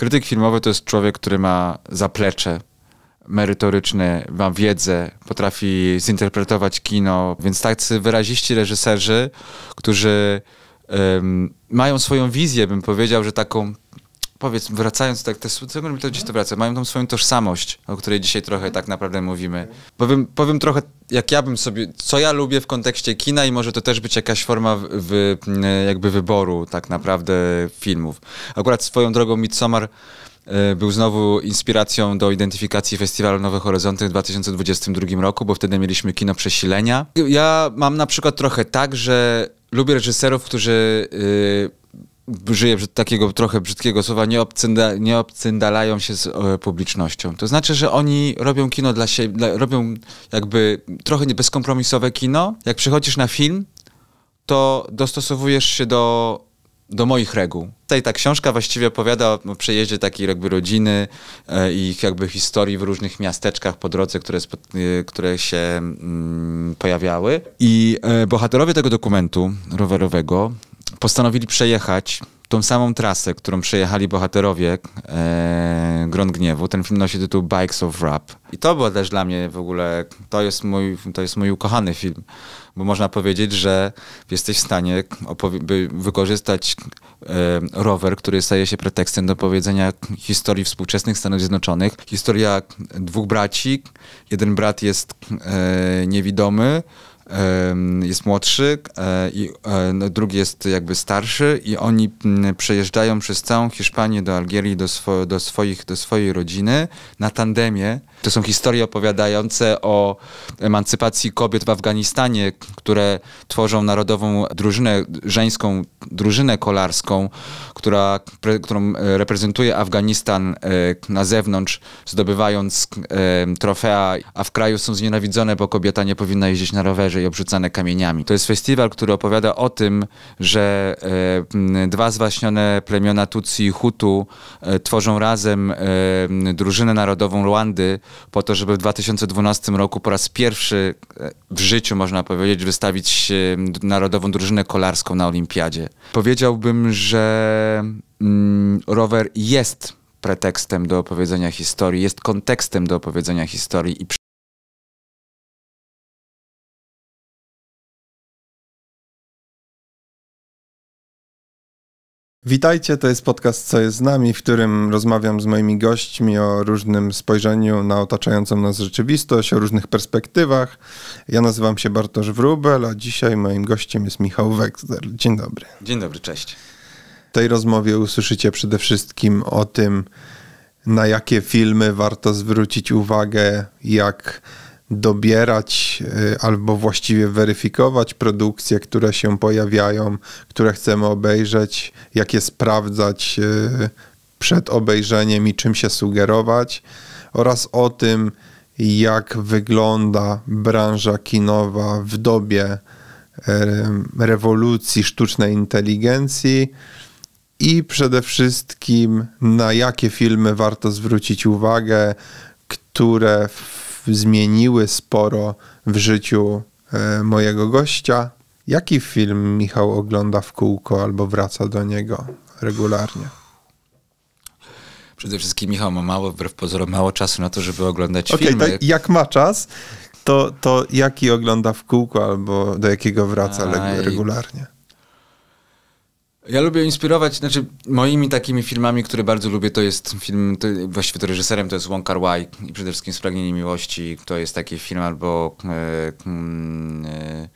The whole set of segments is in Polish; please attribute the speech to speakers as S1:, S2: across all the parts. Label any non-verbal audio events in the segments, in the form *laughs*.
S1: Krytyk filmowy to jest człowiek, który ma zaplecze merytoryczne, ma wiedzę, potrafi zinterpretować kino, więc tacy wyraziści reżyserzy, którzy um, mają swoją wizję, bym powiedział, że taką powiedz, wracając tak, te Sucemer to gdzieś to wraca, mają tą swoją tożsamość, o której dzisiaj trochę tak naprawdę mówimy. Powiem, powiem trochę, jak ja bym sobie, co ja lubię w kontekście kina i może to też być jakaś forma jakby wyboru tak naprawdę filmów. Akurat swoją drogą Midsommar e, był znowu inspiracją do identyfikacji festiwalu Nowe Horyzonty w 2022 roku, bo wtedy mieliśmy kino przesilenia. Ja mam na przykład trochę tak, że lubię reżyserów, którzy y, użyję takiego trochę brzydkiego słowa, nie, obcynda, nie obcyndalają się z e, publicznością. To znaczy, że oni robią kino dla siebie, robią jakby trochę bezkompromisowe kino. Jak przychodzisz na film, to dostosowujesz się do, do moich reguł. Tutaj ta książka właściwie opowiada o przejeździe takiej jakby rodziny e, i ich jakby historii w różnych miasteczkach po drodze, które, spo, e, które się mm, pojawiały. I e, bohaterowie tego dokumentu rowerowego postanowili przejechać tą samą trasę, którą przejechali bohaterowie e, Gniewu. Ten film nosi tytuł Bikes of Rap. I to było też dla mnie w ogóle, to jest mój, to jest mój ukochany film, bo można powiedzieć, że jesteś w stanie wykorzystać e, rower, który staje się pretekstem do powiedzenia historii współczesnych Stanów Zjednoczonych. Historia dwóch braci, jeden brat jest e, niewidomy, jest młodszy e, i e, no, drugi jest jakby starszy i oni mm, przejeżdżają przez całą Hiszpanię do Algierii, do, swo, do, swoich, do swojej rodziny na tandemie. To są historie opowiadające o emancypacji kobiet w Afganistanie, które tworzą narodową drużynę, żeńską drużynę kolarską, która, którą e, reprezentuje Afganistan na zewnątrz, zdobywając trofea, a w kraju są znienawidzone, bo kobieta nie powinna jeździć na rowerze i obrzucane kamieniami. To jest festiwal, który opowiada o tym, że e, dwa zwaśnione plemiona Tutsi i Hutu e, tworzą razem e, drużynę narodową Rwandy po to, żeby w 2012 roku po raz pierwszy e, w życiu, można powiedzieć, wystawić narodową drużynę kolarską na olimpiadzie. Powiedziałbym, że mm, rower jest pretekstem do opowiedzenia historii, jest kontekstem do opowiedzenia historii i
S2: Witajcie, to jest podcast Co jest z nami, w którym rozmawiam z moimi gośćmi o różnym spojrzeniu na otaczającą nas rzeczywistość, o różnych perspektywach. Ja nazywam się Bartosz Wróbel, a dzisiaj moim gościem jest Michał Wekster. Dzień dobry.
S1: Dzień dobry, cześć.
S2: W tej rozmowie usłyszycie przede wszystkim o tym, na jakie filmy warto zwrócić uwagę, jak dobierać y, albo właściwie weryfikować produkcje, które się pojawiają, które chcemy obejrzeć, jak je sprawdzać y, przed obejrzeniem i czym się sugerować, oraz o tym, jak wygląda branża kinowa w dobie y, rewolucji sztucznej inteligencji i przede wszystkim na jakie filmy warto zwrócić uwagę, które w zmieniły sporo w życiu e, mojego gościa. Jaki film Michał ogląda w kółko albo wraca do niego regularnie?
S1: Przede wszystkim Michał ma mało, wbrew pozorom, mało czasu na to, żeby oglądać okay, filmy. To jak
S2: ma czas, to, to jaki ogląda w kółko albo do jakiego wraca regularnie?
S1: Ja lubię inspirować, znaczy moimi takimi filmami, które bardzo lubię, to jest film, to, właściwie to reżyserem to jest Wong Kar Wai i przede wszystkim Spragnienie Miłości. To jest taki film albo e, e,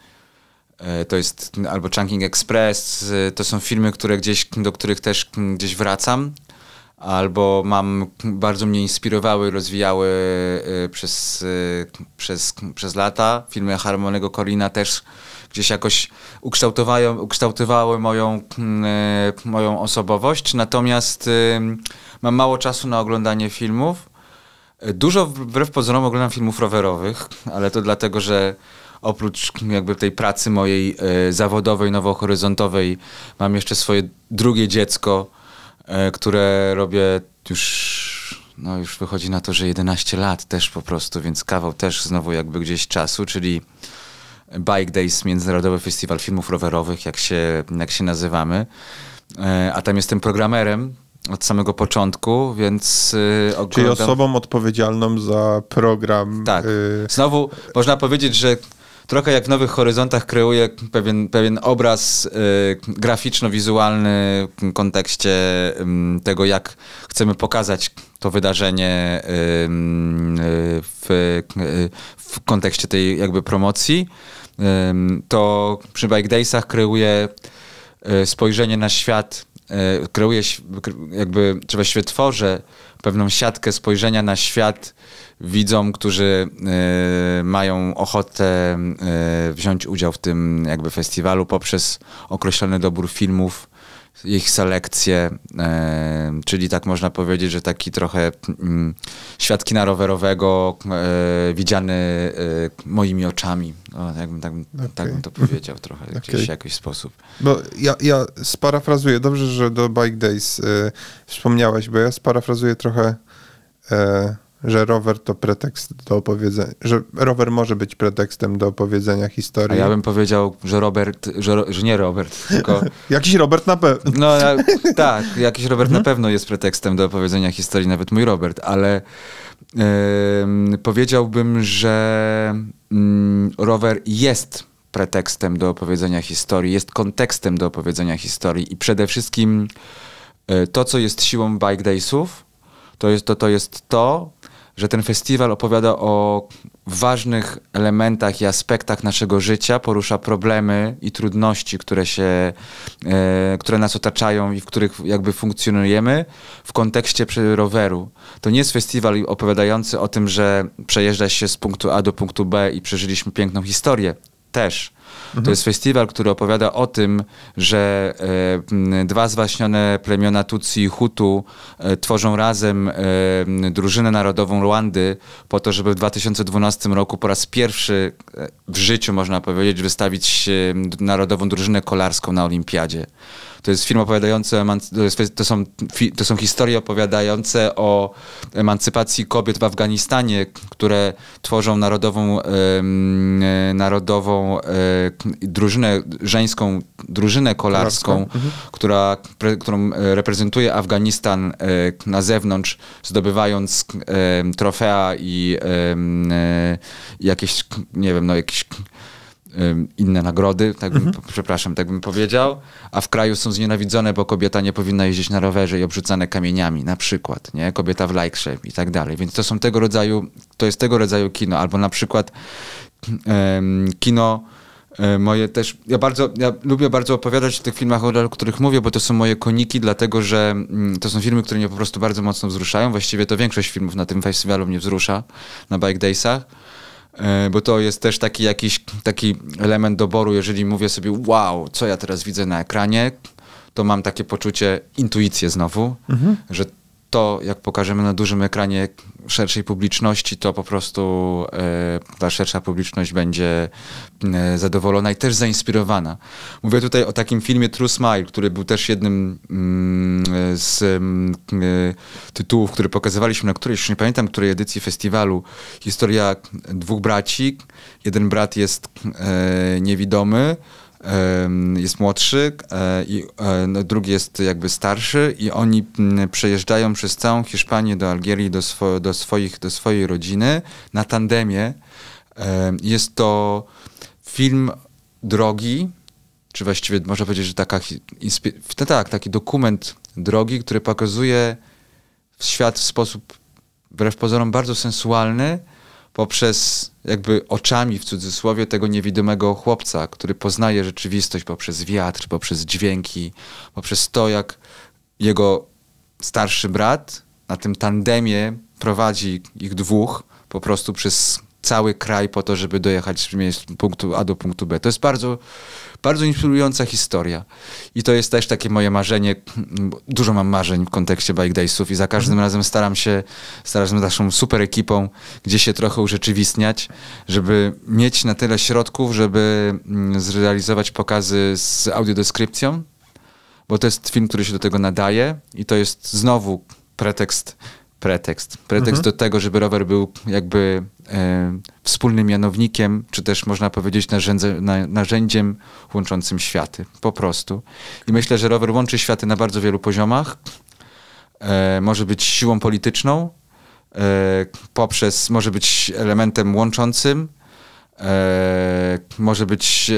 S1: e to jest albo Chunking Express. To są filmy, które gdzieś, do których też gdzieś wracam albo mam, bardzo mnie inspirowały, rozwijały e, przez, e, przez, przez lata. Filmy Harmonego Corina też gdzieś jakoś ukształtowały, ukształtowały moją, mm, e, moją osobowość. Natomiast mam mało czasu na oglądanie filmów. Dużo wbrew pozorom oglądam filmów rowerowych, ale to dlatego, że oprócz jakby tej pracy mojej e, zawodowej, nowohoryzontowej, mam jeszcze swoje drugie dziecko, e, które robię już, no już wychodzi na to, że 11 lat też po prostu, więc kawał też znowu jakby gdzieś czasu, czyli Bike Days, Międzynarodowy Festiwal Filmów Rowerowych, jak się, jak się nazywamy. E, a tam jestem programerem od samego początku, więc e, oglądam... Czyli osobą
S2: odpowiedzialną za program. Tak. Y,
S1: Znowu można powiedzieć, że trochę jak w Nowych Horyzontach kreuje pewien, pewien obraz y, graficzno-wizualny w kontekście tego, jak chcemy pokazać to wydarzenie w, y, w kontekście tej jakby promocji, to przy Bike Daysach kreuje y, spojrzenie na świat, kreuje jakby, trzeba się tworzę pewną siatkę spojrzenia na świat widzom, którzy e, mają ochotę e, wziąć udział w tym jakby festiwalu poprzez określony dobór filmów, ich selekcję, e, czyli tak można powiedzieć, że taki trochę mm, świat kina rowerowego widziany moimi oczami. O, no, jakbym tak, okay. tak bym to powiedział trochę okay. *laughs* gdzieś w jakiś sposób.
S2: Bo ja, ja sparafrazuję, dobrze, że do Bike Days wspomniałeś, bo ja sparafrazuję trochę że rower to pretekst do opowiedzenia, że rower może być pretekstem do opowiedzenia historii. A ja bym
S1: powiedział, że Robert, że, że nie Robert, tylko...
S2: *laughs* jakiś Robert na pewno. No
S1: *laughs* tak, jakiś Robert na mhm. pewno jest pretekstem do opowiedzenia historii, nawet mój Robert, ale yy, powiedziałbym, że yy, rower jest pretekstem do opowiedzenia historii, jest kontekstem do opowiedzenia historii i przede wszystkim yy, to, co jest siłą bike daysów, to jest to, to jest to, że ten festiwal opowiada o ważnych elementach i aspektach naszego życia, porusza problemy i trudności, które, się, e, które nas otaczają i w których jakby funkcjonujemy w kontekście roweru. To nie jest festiwal opowiadający o tym, że przejeżdża się z punktu A do punktu B i przeżyliśmy piękną historię. Też to jest festiwal, który opowiada o tym, że e, dwa zwaśnione plemiona Tutsi i Hutu e, tworzą razem e, drużynę narodową Rwandy po to, żeby w 2012 roku po raz pierwszy e, w życiu, można powiedzieć, wystawić narodową drużynę kolarską na olimpiadzie. To jest film opowiadający, to są, to są historie opowiadające o emancypacji kobiet w Afganistanie, które tworzą narodową, e, narodową e, drużynę, żeńską drużynę kolarską, mhm. która, którą e, reprezentuje Afganistan na zewnątrz, zdobywając trofea i jakieś, nie wiem, no jakieś inne nagrody, tak bym, mhm. przepraszam, tak bym powiedział, a w kraju są znienawidzone, bo kobieta nie powinna jeździć na rowerze i obrzucane kamieniami, na przykład, nie? Kobieta w lajksze i tak dalej. Więc to są tego rodzaju, to jest tego rodzaju kino, albo na przykład um, kino e, moje też, ja bardzo, ja lubię bardzo opowiadać o tych filmach, o których mówię, bo to są moje koniki, dlatego że mm, to są filmy, które mnie po prostu bardzo mocno wzruszają. Właściwie to większość filmów na tym festiwalu mnie wzrusza, na Bike Daysach. E, bo to jest też taki jakiś taki element doboru, jeżeli mówię sobie, wow, co ja teraz widzę na ekranie, to mam takie poczucie, intuicję znowu, mhm. że to, jak pokażemy na dużym ekranie szerszej publiczności, to po prostu e, ta szersza publiczność będzie e, zadowolona i też zainspirowana. Mówię tutaj o takim filmie True Smile, który był też jednym mm, z mm, e, tytułów, który pokazywaliśmy na którejś, już nie pamiętam której edycji festiwalu. Historia dwóch braci. Jeden brat jest niewidomy, jest młodszy e, i e, no, drugi jest jakby starszy i oni mm, przejeżdżają przez całą Hiszpanię do Algierii, do, swo, do, swoich, do swojej rodziny na tandemie. Jest to film drogi, czy właściwie można powiedzieć, że taka, no tak, taki dokument drogi, który pokazuje świat w sposób wbrew pozorom bardzo sensualny poprzez jakby oczami w cudzysłowie tego niewidomego chłopca, który poznaje rzeczywistość poprzez wiatr, poprzez dźwięki, poprzez to, jak jego starszy brat na tym tandemie prowadzi ich dwóch po prostu przez cały kraj po to, żeby dojechać z punktu A do punktu B. To jest bardzo bardzo inspirująca historia. I to jest też takie moje marzenie. Dużo mam marzeń w kontekście Bike Daysów i za każdym mhm. razem staram się, staram się naszą super ekipą gdzie się trochę urzeczywistniać, żeby mieć na tyle środków, żeby zrealizować pokazy z audiodeskrypcją, bo to jest film, który się do tego nadaje i to jest znowu pretekst pretekst. Pretekst mhm. do tego, żeby rower był jakby e, wspólnym mianownikiem, czy też można powiedzieć narzędze, na, narzędziem łączącym światy. Po prostu. I myślę, że rower łączy światy na bardzo wielu poziomach. E, może być siłą polityczną, e, poprzez, może być elementem łączącym, e, może być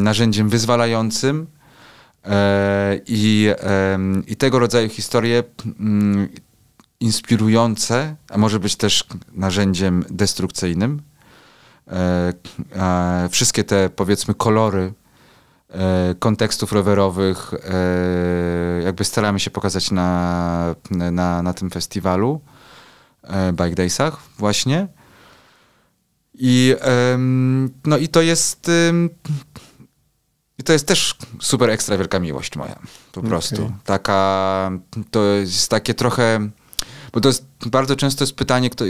S1: narzędziem wyzwalającym. E, I, I, tego rodzaju historie mm, inspirujące, a może być też narzędziem destrukcyjnym. E, wszystkie te, powiedzmy, kolory e, kontekstów rowerowych e, jakby staramy się pokazać na, na, na tym festiwalu, Bike Daysach właśnie. I, no i to jest... I to jest też super ekstra wielka miłość moja, po okay. prostu. Taka, to jest takie trochę bo to jest bardzo często jest pytanie, kto,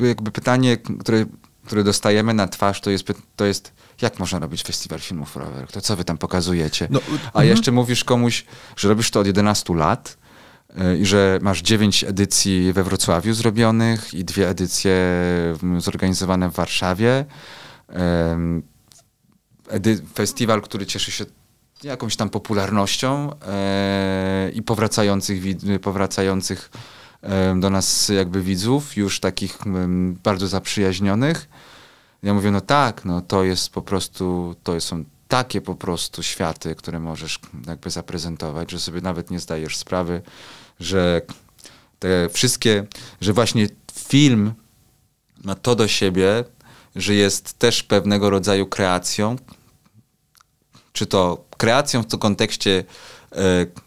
S1: jakby pytanie, które, które dostajemy na twarz, to jest, to jest jak można robić festiwal filmów rower? To co wy tam pokazujecie? No, A mhm. jeszcze mówisz komuś, że robisz to od 11 lat y, i że masz 9 edycji we Wrocławiu zrobionych i dwie edycje zorganizowane w Warszawie. Edy festiwal, który cieszy się jakąś tam popularnością e, i powracających, powracających do nas jakby widzów, już takich bardzo zaprzyjaźnionych. Ja mówię, no tak, no to jest po prostu, to są takie po prostu światy, które możesz jakby zaprezentować, że sobie nawet nie zdajesz sprawy, że te wszystkie, że właśnie film ma to do siebie, że jest też pewnego rodzaju kreacją, czy to kreacją w tym kontekście e,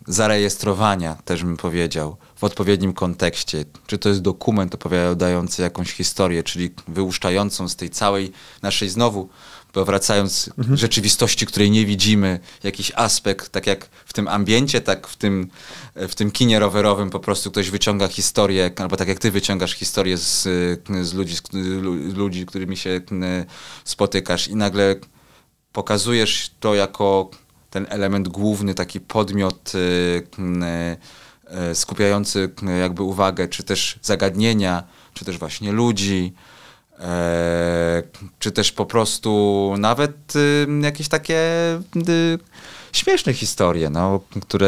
S1: zarejestrowania, też bym powiedział, w odpowiednim kontekście. Czy to jest dokument opowiadający jakąś historię, czyli wyłuszczającą z tej całej naszej znowu, powracając mhm. rzeczywistości, której nie widzimy, jakiś aspekt, tak jak w tym ambiencie, tak w tym, w tym kinie rowerowym po prostu ktoś wyciąga historię, albo tak jak ty wyciągasz historię z, z ludzi, z ludzi, którymi się spotykasz i nagle pokazujesz to jako ten element główny, taki podmiot E, skupiający e, jakby uwagę, czy też zagadnienia, czy też właśnie ludzi, e, czy też po prostu nawet y, jakieś takie y, śmieszne historie, no, które,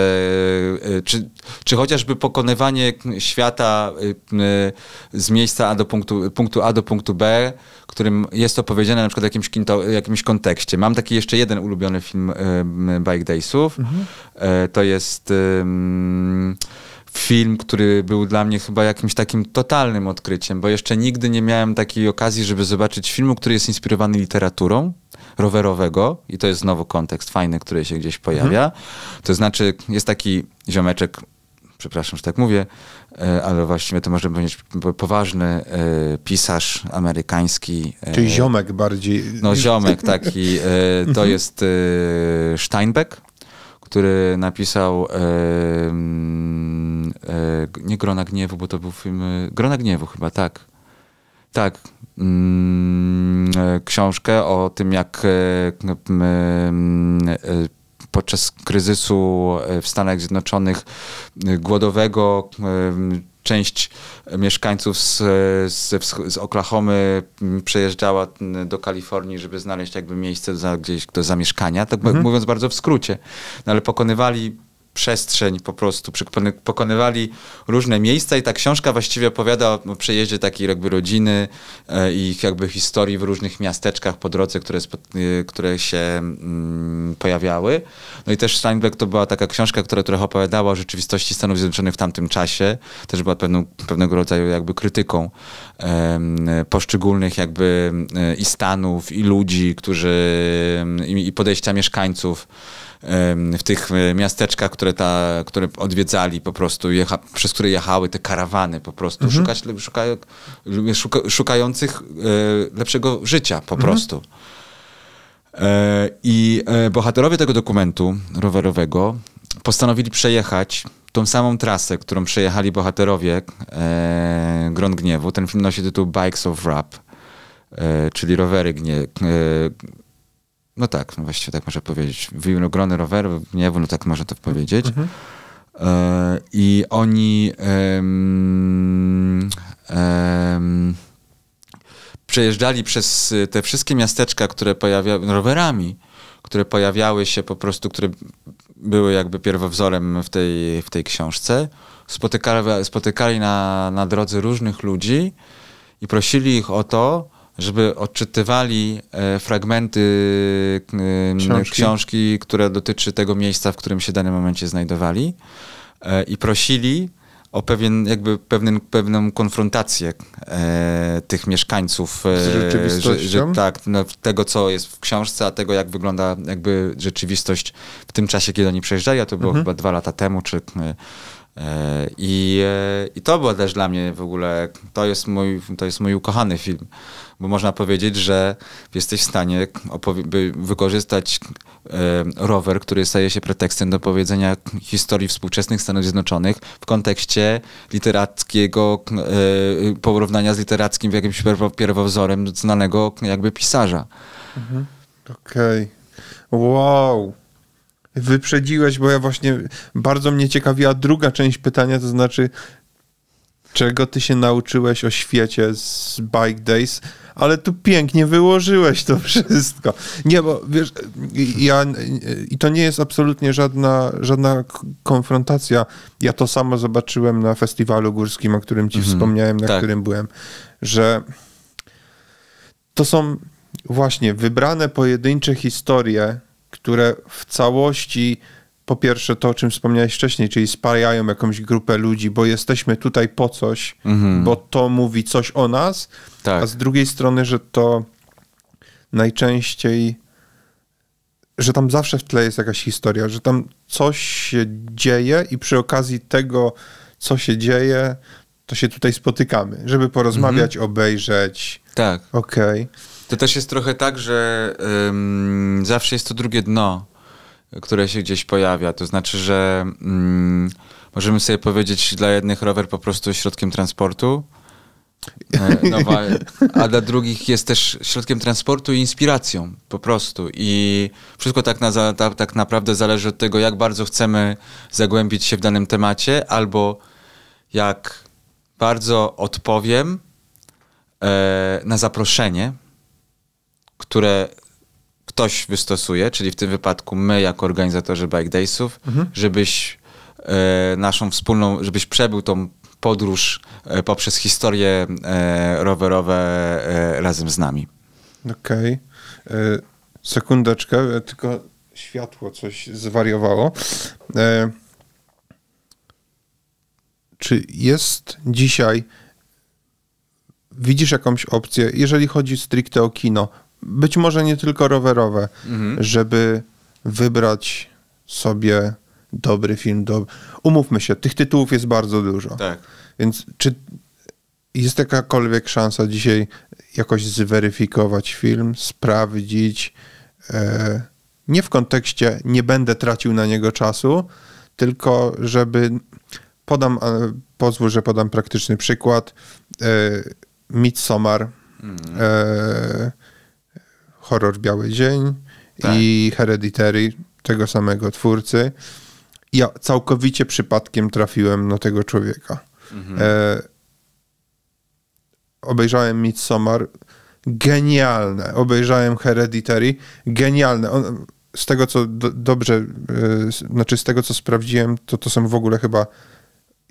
S1: e, czy, czy chociażby pokonywanie świata e, e, z miejsca A do punktu, punktu A do punktu B, którym jest to powiedziane na przykład w jakimś, kinto, jakimś kontekście. Mam taki jeszcze jeden ulubiony film Bike Daysów. Mhm. To jest film, który był dla mnie chyba jakimś takim totalnym odkryciem, bo jeszcze nigdy nie miałem takiej okazji, żeby zobaczyć filmu, który jest inspirowany literaturą rowerowego, i to jest znowu kontekst fajny, który się gdzieś pojawia. Mhm. To znaczy, jest taki ziomeczek, przepraszam, że tak mówię, e, ale właściwie to może powiedzieć poważny e, pisarz amerykański. E, Czyli ziomek
S2: bardziej. No ziomek taki. To mhm.
S1: jest Steinbeck, który napisał nie Grona Gniewu, bo to był film Grona Gniewu chyba, tak. Tak. Mm, e, książkę o tym, jak e, e, podczas kryzysu w Stanach Zjednoczonych głodowego część mieszkańców z, z, z Oklahomy przejeżdżała do Kalifornii, żeby znaleźć jakby miejsce za, gdzieś do zamieszkania, tak mhm. mówiąc bardzo w skrócie. No, ale pokonywali przestrzeń po prostu, pokonywali różne miejsca i ta książka właściwie opowiada o przejeździe takiej jakby rodziny i e, ich jakby historii w różnych miasteczkach po drodze, które, y, które się mm, pojawiały. No i też Steinbeck to była taka książka, która trochę opowiadała o rzeczywistości Stanów Zjednoczonych w tamtym czasie, też była pewną, pewnego rodzaju jakby krytyką poszczególnych jakby y, i stanów, i ludzi, którzy i podejścia mieszkańców w tych y, miasteczkach, które które, ta, które odwiedzali po prostu, jecha, przez które jechały te karawany po prostu, mhm. szukać szuka, szuka, szukających e, lepszego życia po mhm. prostu. E, I e, bohaterowie tego dokumentu rowerowego postanowili przejechać tą samą trasę, którą przejechali bohaterowie e, Gron Gniewu. Ten film nosi tytuł Bikes of Rap, e, czyli rowery gnie, e, no tak, no właściwie tak można powiedzieć. Winogrony roweru, gniewu, no tak można to powiedzieć. Mhm. E, I oni em, em, przejeżdżali przez te wszystkie miasteczka, które pojawiały, rowerami, które pojawiały się po prostu, które były jakby pierwowzorem w tej, w tej książce. Spotykali, spotykali na, na drodze różnych ludzi i prosili ich o to, żeby odczytywali e, fragmenty książki. książki, które dotyczy tego miejsca, w którym się w danym momencie znajdowali e, i prosili o pewien, jakby pewien, pewną konfrontację e, tych mieszkańców. E, Z rzeczywistością? Że, że, tak, no, tego, co jest w książce, a tego, jak wygląda jakby rzeczywistość w tym czasie, kiedy oni przejeżdżali, a to było mhm. chyba dwa lata temu, czy... E, I, I to było też dla mnie w ogóle, to jest mój, to jest mój ukochany film bo można powiedzieć, że jesteś w stanie wykorzystać e, rower, który staje się pretekstem do powiedzenia historii współczesnych Stanów Zjednoczonych w kontekście literackiego e, porównania z literackim jakimś pierwowzorem znanego jakby pisarza.
S2: Mhm. Okej. Okay. Wow. Wyprzedziłeś, bo ja właśnie bardzo mnie ciekawiła druga część pytania, to znaczy, czego ty się nauczyłeś o świecie z Bike Days? ale tu pięknie wyłożyłeś to wszystko. Nie, bo wiesz, ja, i to nie jest absolutnie żadna, żadna konfrontacja. Ja to samo zobaczyłem na festiwalu górskim, o którym ci mhm. wspomniałem, na tak. którym byłem, że to są właśnie wybrane pojedyncze historie, które w całości po pierwsze to, o czym wspomniałeś wcześniej, czyli spajają jakąś grupę ludzi, bo jesteśmy tutaj po coś, mhm. bo to mówi coś o nas, tak. a z drugiej strony, że to najczęściej, że tam zawsze w tle jest jakaś historia, że tam coś się dzieje i przy okazji tego, co się dzieje, to się tutaj spotykamy, żeby porozmawiać, mhm. obejrzeć. Tak. Okej. Okay. To też jest trochę
S1: tak, że zawsze jest to drugie dno które się gdzieś pojawia. To znaczy, że mm, możemy sobie powiedzieć, dla jednych rower po prostu środkiem transportu, e, *laughs* no, a dla drugich jest też środkiem transportu i inspiracją po prostu. I wszystko tak, na, tak naprawdę zależy od tego, jak bardzo chcemy zagłębić się w danym temacie, albo jak bardzo odpowiem e, na zaproszenie, które ktoś wystosuje, czyli w tym wypadku my jako organizatorzy Bike Daysów, mhm. żebyś e, naszą wspólną, żebyś przebył tą podróż e, poprzez historie e, rowerowe e, razem z nami.
S2: Okej. Okay. E, sekundeczkę, e, tylko światło coś zwariowało. czy jest dzisiaj widzisz jakąś opcję, jeżeli chodzi stricte o kino, być może nie tylko rowerowe, mhm. żeby wybrać sobie dobry film. Do... Umówmy się, tych tytułów jest bardzo dużo. Tak. Więc czy jest jakakolwiek szansa dzisiaj jakoś zweryfikować film, sprawdzić? E, nie w kontekście nie będę tracił na niego czasu, tylko żeby podam, e, pozwól, że podam praktyczny przykład. E, Midsommar. Mhm. E, horror Biały Dzień tak. i Hereditary tego samego twórcy. Ja całkowicie przypadkiem trafiłem na tego człowieka. Mhm. E, obejrzałem Midsommar, genialne. Obejrzałem Hereditary, genialne. On, z tego, co do, dobrze, e, znaczy z tego, co sprawdziłem, to to są w ogóle chyba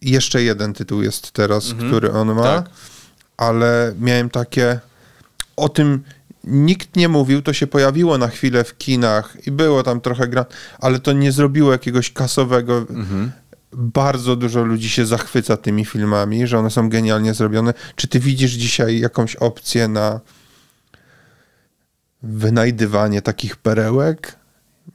S2: jeszcze jeden tytuł jest teraz, mhm. który on ma, tak. ale miałem takie o tym nikt nie mówił, to się pojawiło na chwilę w kinach i było tam trochę gra, ale to nie zrobiło jakiegoś kasowego. Mhm. Bardzo dużo ludzi się zachwyca tymi filmami, że one są genialnie zrobione. Czy ty widzisz dzisiaj jakąś opcję na wynajdywanie takich perełek?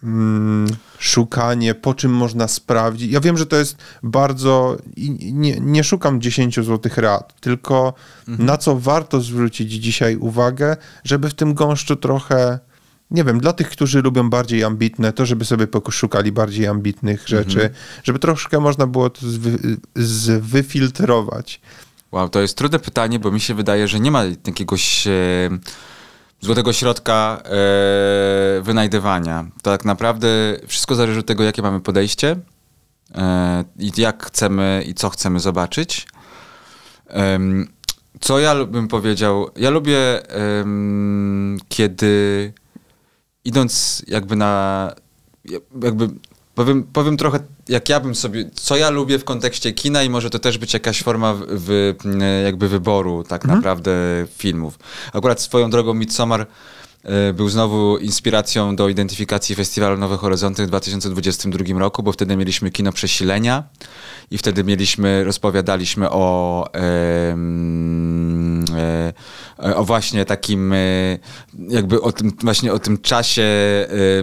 S2: Mm, szukanie, po czym można sprawdzić. Ja wiem, że to jest bardzo. Nie, nie szukam 10 złotych rad, tylko mhm. na co warto zwrócić dzisiaj uwagę, żeby w tym gąszczu trochę. Nie wiem, dla tych, którzy lubią bardziej ambitne, to żeby sobie poszukali bardziej ambitnych mhm. rzeczy, mhm. żeby troszkę można było to zwy, zwyfiltrować.
S1: Wow, to jest trudne pytanie, bo mi się wydaje, że nie ma jakiegoś złotego środka e, wynajdywania. To tak naprawdę wszystko zależy od tego, jakie mamy podejście e, i jak chcemy i co chcemy zobaczyć. co ja bym powiedział? Ja lubię, kiedy idąc jakby na. Jakby Powiem, powiem trochę, jak ja bym sobie, co ja lubię w kontekście kina i może to też być jakaś forma w, w jakby wyboru tak mhm. naprawdę filmów. Akurat swoją drogą Midsommar E, był znowu inspiracją do identyfikacji Festiwalu Nowe Horyzonty w 2022 roku, bo wtedy mieliśmy kino przesilenia i wtedy mieliśmy, rozpowiadaliśmy o, e, o właśnie takim, e, jakby o tym, właśnie o tym czasie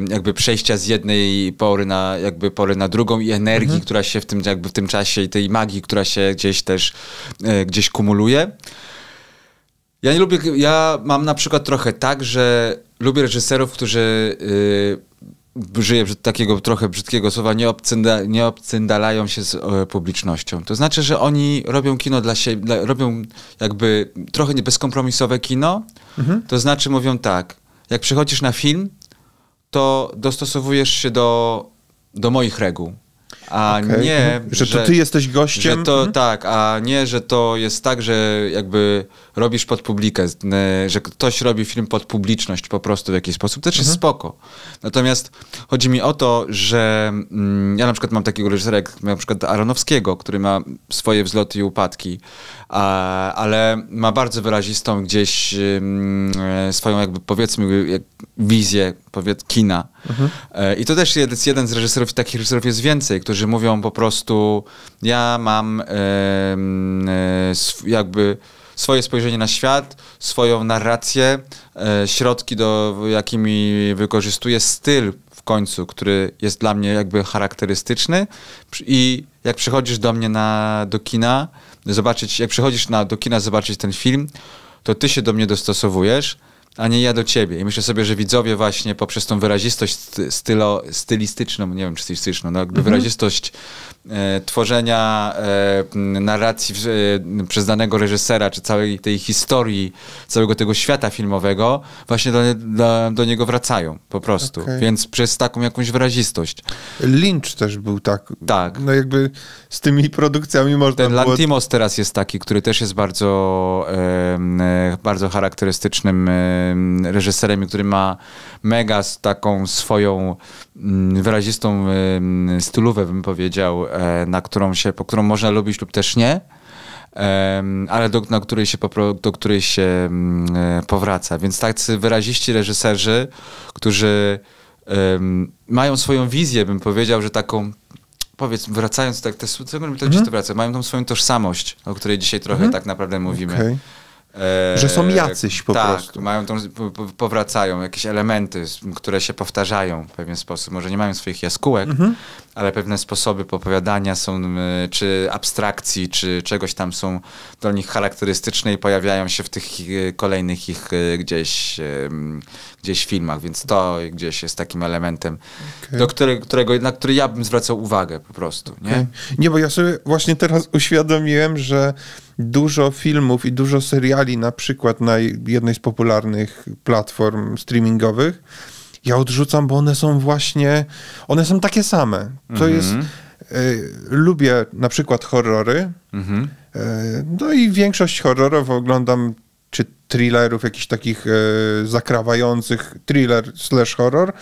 S1: jakby przejścia z jednej pory na, jakby pory na drugą i energii, mhm. która się w tym, jakby w tym czasie i tej magii, która się gdzieś też, gdzieś kumuluje. Ja nie lubię, ja mam na przykład trochę tak, że lubię reżyserów, którzy yy, żyję takiego trochę brzydkiego słowa, nie, obcynda, nie obcyndalają się z e, publicznością. To znaczy, że oni robią kino dla siebie, dla, robią jakby trochę bezkompromisowe kino, mhm. to znaczy mówią tak, jak przychodzisz na film, to dostosowujesz się do, do moich reguł. A okay. nie, że, mhm. że to ty jesteś gościem. Że to, mhm. Tak, a nie, że to jest tak, że jakby robisz pod publikę, że ktoś robi film pod publiczność po prostu w jakiś sposób. To też mhm. jest spoko. Natomiast chodzi mi o to, że mm, ja na przykład mam takiego reżysera jak na przykład Aronowskiego, który ma swoje wzloty i upadki, ale ma bardzo wyrazistą gdzieś mm, e, swoją jakby powiedzmy wizję powiedz, kina Mhm. I to też jest jeden z reżyserów, takich reżyserów jest więcej, którzy mówią po prostu, ja mam e, jakby swoje spojrzenie na świat, swoją narrację, e, środki, do, jakimi wykorzystuję, styl w końcu, który jest dla mnie jakby charakterystyczny. I jak przychodzisz do mnie na, do kina, zobaczyć, jak przychodzisz na, do kina zobaczyć ten film, to ty się do mnie dostosowujesz, a nie ja do ciebie. I myślę sobie, że widzowie właśnie poprzez tą wyrazistość stylo, stylistyczną, nie wiem czy stylistyczną, no jakby mhm. wyrazistość E, tworzenia e, narracji e, przez danego reżysera, czy całej tej historii, całego tego świata filmowego, właśnie do, do, do niego wracają po prostu. Okay. Więc przez taką jakąś wyrazistość. Lynch też był tak.
S2: Tak. No jakby z tymi produkcjami można Ten było... Lantimos
S1: teraz jest taki, który też jest bardzo, bardzo charakterystycznym reżyserem, który ma mega taką swoją Mm, wyrazistą stylówę, bym powiedział, e, na którą się, po którą można lubić lub też nie, ale do, na której się, do której się e, powraca. Więc tacy wyraziści reżyserzy, którzy mają swoją wizję, bym powiedział, że taką powiedz, wracając tak, te, co mi mhm. to wraca, mają tą swoją tożsamość, o której dzisiaj trochę mhm. tak naprawdę mówimy. Okay że są e, jacyś po tak, prostu. mają tą, powracają jakieś elementy, które się powtarzają w pewien sposób. Może nie mają swoich jaskółek, mhm. ale pewne sposoby popowiadania są, czy abstrakcji, czy czegoś tam są do nich charakterystyczne i pojawiają się w tych e, kolejnych ich e, gdzieś, gdzieś filmach, więc to gdzieś jest takim elementem, okay. do którego, którego, na który ja bym zwracał uwagę po prostu. Nie?
S2: nie, bo ja sobie właśnie teraz *laughs* uświadomiłem, że dużo filmów i dużo seriali na przykład na jednej z popularnych platform streamingowych, ja odrzucam, bo one są właśnie, one są takie same. To mhm. jest, y, lubię na przykład horrory, y, no i większość horrorów oglądam czy thrillerów jakichś takich y, zakrawających, thriller slash horror,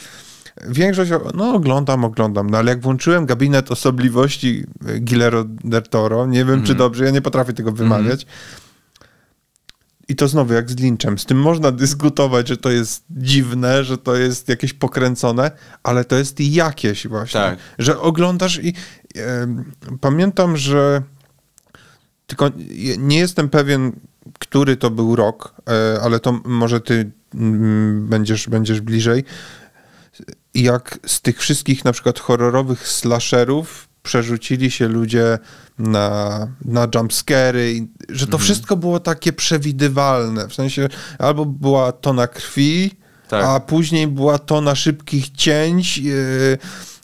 S2: Większość, no oglądam, oglądam, no ale jak włączyłem gabinet osobliwości y, Gilero del Toro, nie wiem mm. czy mhm. dobrze, ja nie potrafię tego mhm. wymawiać, mm. I to znowu jak z Lynchem. Z tym można dyskutować, że to jest dziwne, że to jest jakieś pokręcone, ale to jest jakieś właśnie. Tak. Że oglądasz i e, pamiętam, że tylko nie jestem pewien, który to był rok, e, ale to może ty m, będziesz, będziesz bliżej jak z tych wszystkich na przykład horrorowych slasherów przerzucili się ludzie na, na jumpscary, że to mhm. wszystko było takie przewidywalne. W sensie albo była tona krwi, tak. a później była tona szybkich cięć, yy,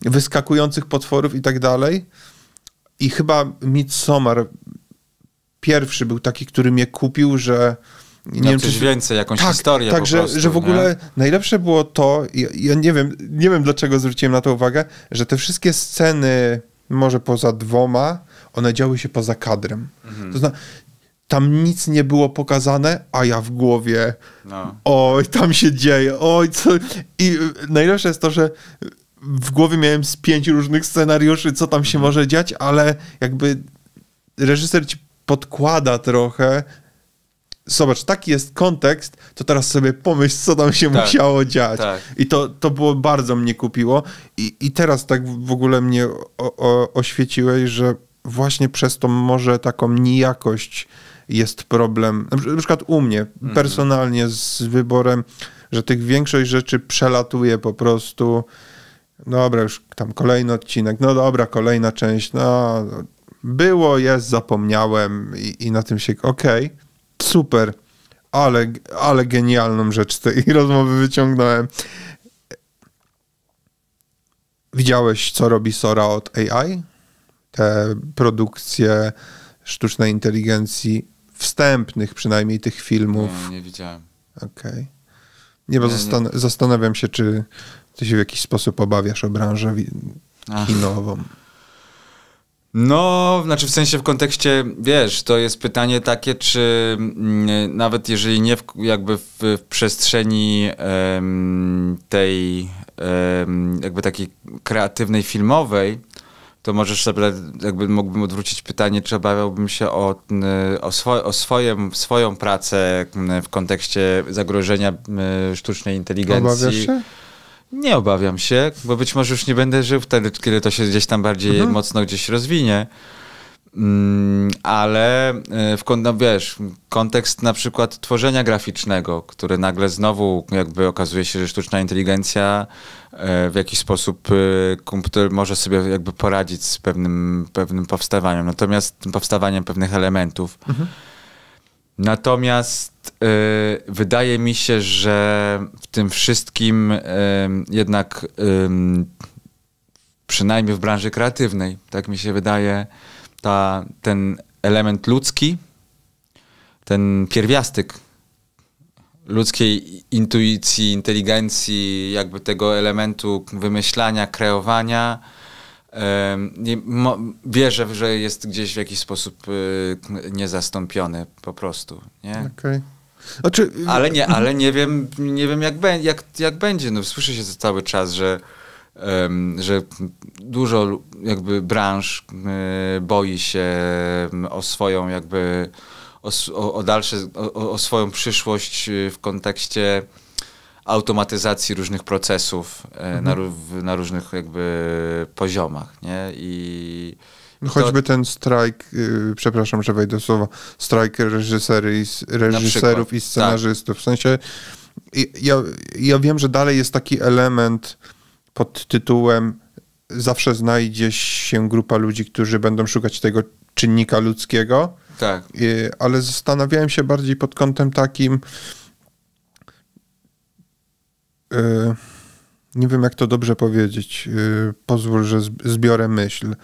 S2: wyskakujących potworów i tak dalej. I chyba Midsommar pierwszy był taki, który mnie kupił, że nie no wiem, czy
S1: więcej, jakąś tak, historię. Tak, że, prostu, że w ogóle nie?
S2: najlepsze było to, ja, ja, nie wiem, nie wiem dlaczego zwróciłem na to uwagę, że te wszystkie sceny, może poza dwoma, one działy się poza kadrem. Mhm. To znaczy, tam nic nie było pokazane, a ja w głowie, no. oj, tam się dzieje, oj, co. I najlepsze jest to, że w głowie miałem z pięć różnych scenariuszy, co tam się mhm. może dziać, ale jakby reżyser ci podkłada trochę, zobacz, taki jest kontekst, to teraz sobie pomyśl, co tam się tak, musiało dziać. Tak. I to, to było bardzo mnie kupiło. I, i teraz tak w ogóle mnie o, o, oświeciłeś, że właśnie przez tą może taką nijakość jest problem. Na przykład u mnie mhm. personalnie z wyborem, że tych większość rzeczy przelatuje po prostu. No dobra, już tam kolejny odcinek, no dobra, kolejna część, no było, jest, zapomniałem i, i na tym się okej. Okay super, ale, ale genialną rzecz z tej *laughs* rozmowy wyciągnąłem. Widziałeś, co robi Sora od AI? Te produkcje sztucznej inteligencji, wstępnych przynajmniej tych filmów. Nie, nie widziałem. Okej. Okay. Nie, bo nie, zastan nie. zastanawiam się, czy ty się w jakiś sposób obawiasz o branżę kinową. Ach.
S1: No, znaczy w sensie w kontekście, wiesz, to jest pytanie takie, czy mm, nawet jeżeli nie w, jakby w, w przestrzeni em, tej em, jakby takiej kreatywnej, filmowej, to możesz sobie, jakby mógłbym odwrócić pytanie, czy obawiałbym się o, o, swo, o swoją pracę w kontekście zagrożenia sztucznej inteligencji. Obawiasz się? Nie obawiam się, bo być może już nie będę żył wtedy, kiedy to się gdzieś tam bardziej mhm. mocno gdzieś rozwinie. Mm, ale y, w, no wiesz, kontekst na przykład tworzenia graficznego, który nagle znowu jakby okazuje się, że sztuczna inteligencja y, w jakiś sposób y, komputer może sobie jakby poradzić z pewnym, pewnym powstawaniem, natomiast powstawaniem pewnych elementów. Mhm Natomiast y, wydaje mi się, że w tym wszystkim y, jednak, y, przynajmniej w branży kreatywnej, tak mi się wydaje, ta, ten element ludzki, ten pierwiastek ludzkiej intuicji, inteligencji, jakby tego elementu wymyślania, kreowania, wierzę, że jest gdzieś w jakiś sposób y, niezastąpiony po prostu.
S2: Nie? Okay. Znaczy... Y, ale, nie, *laughs* ale
S1: nie wiem, nie wiem jak, jak, jak będzie. No, słyszy się to cały czas, że, że dużo jakby branż y, boi się o swoją jakby o, o dalsze, o, o swoją przyszłość w kontekście automatyzacji różnych procesów e, mhm. na, na, różnych jakby poziomach, nie?
S2: I no choćby ten strajk, yy, przepraszam, że wejdę słowa, strajk reżysery, reżyserów i scenarzystów. Tak. W sensie ja, ja wiem, że dalej jest taki element pod tytułem zawsze znajdzie się grupa ludzi, którzy będą szukać tego czynnika ludzkiego. Tak. Yy, ale zastanawiałem się bardziej pod kątem takim, Y, nie wiem jak to dobrze powiedzieć, y, pozwól, że zbiorę myśl.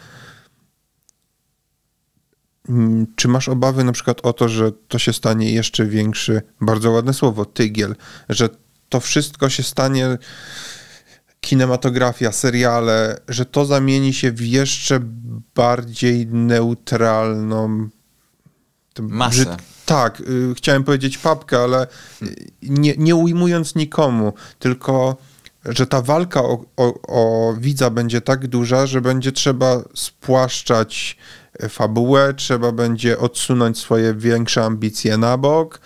S2: Mm, czy masz obawy na przykład o to, że to się stanie jeszcze większy, bardzo ładne słowo, tygiel, że to wszystko się stanie, kinematografia, seriale, że to zamieni się w jeszcze bardziej neutralną Masę. Brzyd... Tak, y, chciałem powiedzieć papkę, ale nie, nie ujmując nikomu, tylko że ta walka o, o, o, widza będzie tak duża, że będzie trzeba spłaszczać e, fabułę, trzeba będzie odsunąć swoje większe ambicje na bok,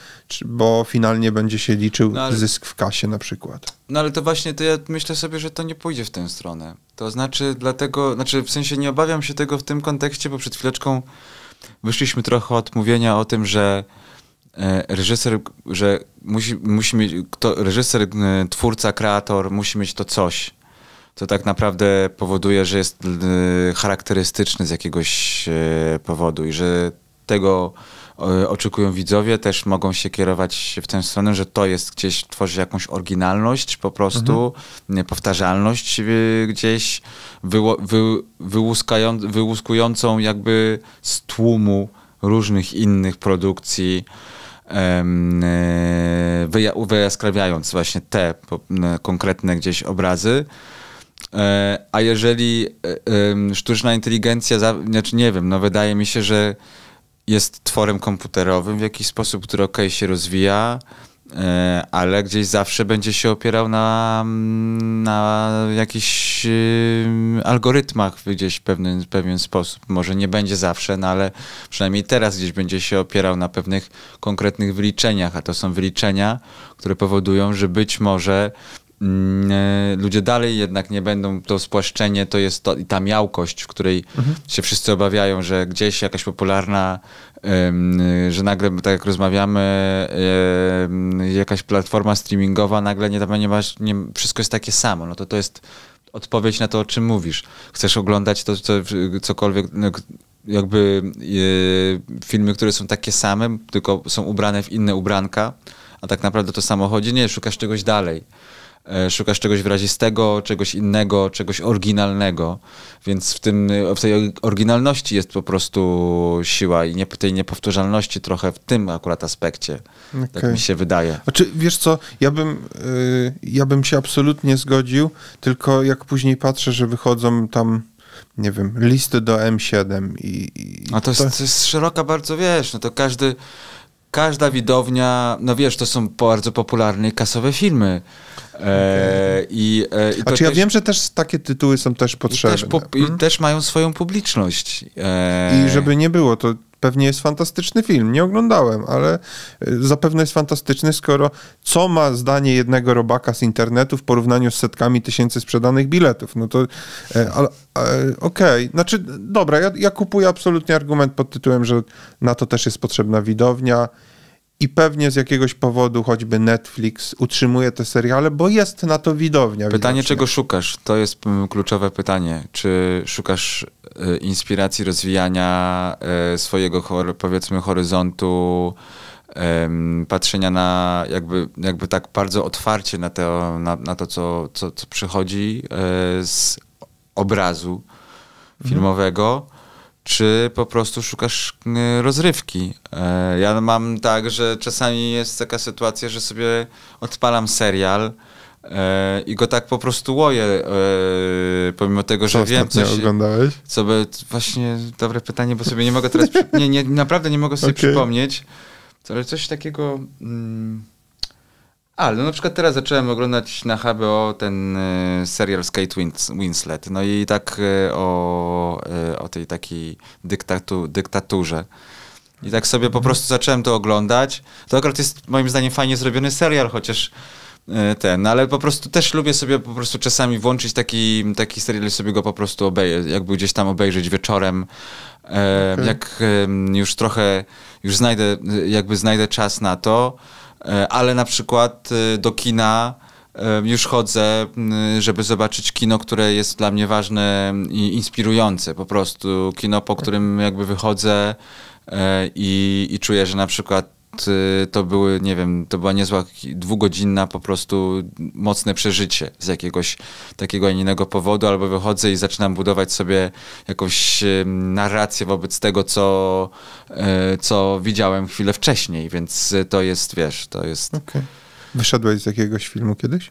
S2: bo finalnie będzie się liczył no ale, zysk w kasie na przykład.
S1: No ale to właśnie, to ja myślę sobie, że to nie pójdzie w tę stronę. To znaczy dlatego, znaczy w sensie nie obawiam się tego w tym kontekście, bo przed chwileczką wyszliśmy trochę od mówienia o tym, że e, reżyser, że musi, musi mieć, kto, reżyser, e, twórca, kreator musi mieć to coś, co tak naprawdę powoduje, że jest e, charakterystyczny z jakiegoś powodu i że tego E, oczekują widzowie, też mogą się kierować w tę stronę, że to jest gdzieś, tworzy jakąś oryginalność po prostu, mhm. powtarzalność e, gdzieś wyło, wy, wyłuskującą jakby z tłumu różnych innych produkcji, e, wyja wyjaskrawiając właśnie te konkretne gdzieś obrazy. A jeżeli sztuczna inteligencja, znaczy nie wiem, no wydaje mi się, że jest tworem komputerowym w jakiś sposób, który okej okay się rozwija, e, ale gdzieś zawsze będzie się opierał na, na jakichś e, algorytmach w gdzieś pewien, pewien sposób. Może nie będzie zawsze, no ale przynajmniej teraz gdzieś będzie się opierał na pewnych konkretnych wyliczeniach, a to są wyliczenia, które powodują, że być może Mm, e, ludzie dalej jednak nie będą, to spłaszczenie to jest to, ta miałkość, w której mhm. się wszyscy obawiają, że gdzieś jakaś popularna, że nagle, tak jak rozmawiamy, jakaś platforma streamingowa nagle nie, nie, nie wszystko jest takie samo. No to to jest odpowiedź na to, o czym mówisz. Chcesz oglądać to, cokolwiek, no, jakby e, filmy, które są takie same, tylko są ubrane w inne ubranka, a tak naprawdę to samo chodzi. Nie, szukasz czegoś dalej. E, szukasz czegoś wyrazistego, czegoś innego, czegoś oryginalnego, więc w, tym, w tej oryginalności jest po prostu siła i nie, tej niepowtarzalności trochę w tym akurat aspekcie, okay. tak mi się wydaje.
S2: Znaczy, wiesz co, ja bym, yy, ja bym się absolutnie zgodził, tylko jak później patrzę, że wychodzą tam nie wiem, listy do M7 i... i A to, to... Jest,
S1: to jest szeroka bardzo, wiesz, no to każdy każda widownia, no wiesz, to są bardzo popularne i kasowe filmy. E, i, e, i to A czy ja też,
S2: wiem, że też takie tytuły są też potrzebne. I też,
S1: po, hmm? i mhm. też mają swoją publiczność. E, I żeby
S2: nie było, to pewnie jest fantastyczny film. Nie oglądałem, ale e, zapewne jest fantastyczny, skoro co ma zdanie jednego robaka z internetu w porównaniu z setkami tysięcy sprzedanych biletów. No to e, e, okej, okay. znaczy dobra, ja, ja kupuję absolutnie argument pod tytułem, że na to też jest potrzebna widownia. I pewnie z jakiegoś powodu choćby Netflix utrzymuje te seriale, bo jest na to widownia. Pytanie, widocznie. czego
S1: szukasz? To jest mm, kluczowe pytanie. Czy szukasz Y, inspiracji rozwijania y, swojego, powiedzmy, horyzontu, patrzenia na, jakby, jakby tak bardzo otwarcie na to, na, na to co, co, co przychodzi y, z obrazu mhm. filmowego. Mhm czy po prostu szukasz rozrywki. E, ja mam tak, że czasami jest taka sytuacja, że sobie odpalam serial, E, i go tak po prostu łoję, e, pomimo tego, że co wiem coś.
S2: oglądałeś? Co
S1: by, właśnie dobre pytanie, bo sobie nie mogę teraz, nie, nie, naprawdę nie mogę sobie okay. przypomnieć, ale coś takiego... Mm, ale no na przykład teraz zacząłem oglądać na HBO ten e, serial *Skate Wins Winslet. No i tak o, o tej takiej dyktatu dyktaturze. I tak sobie po mhm. prostu zacząłem to oglądać. To akurat jest moim zdaniem fajnie zrobiony serial, chociaż E, ten, no ale po prostu też lubię sobie po prostu czasami włączyć taki, taki serial i sobie go po prostu obejrzeć, jakby gdzieś tam obejrzeć wieczorem, e, okay. jak już trochę, już znajdę, jakby znajdę czas na to, e, ale na przykład do kina już chodzę, żeby zobaczyć kino, które jest dla mnie ważne i inspirujące po prostu, kino, po tak. którym jakby wychodzę i, i czuję, że na przykład Y, to były, nie wiem, to była niezła dwugodzinna po prostu mocne przeżycie z jakiegoś takiego innego powodu, albo wychodzę i zaczynam budować sobie jakąś narrację wobec tego, co, y, co widziałem chwilę wcześniej, więc to jest, wiesz, to jest... Okay.
S2: Wyszedłeś z jakiegoś filmu kiedyś?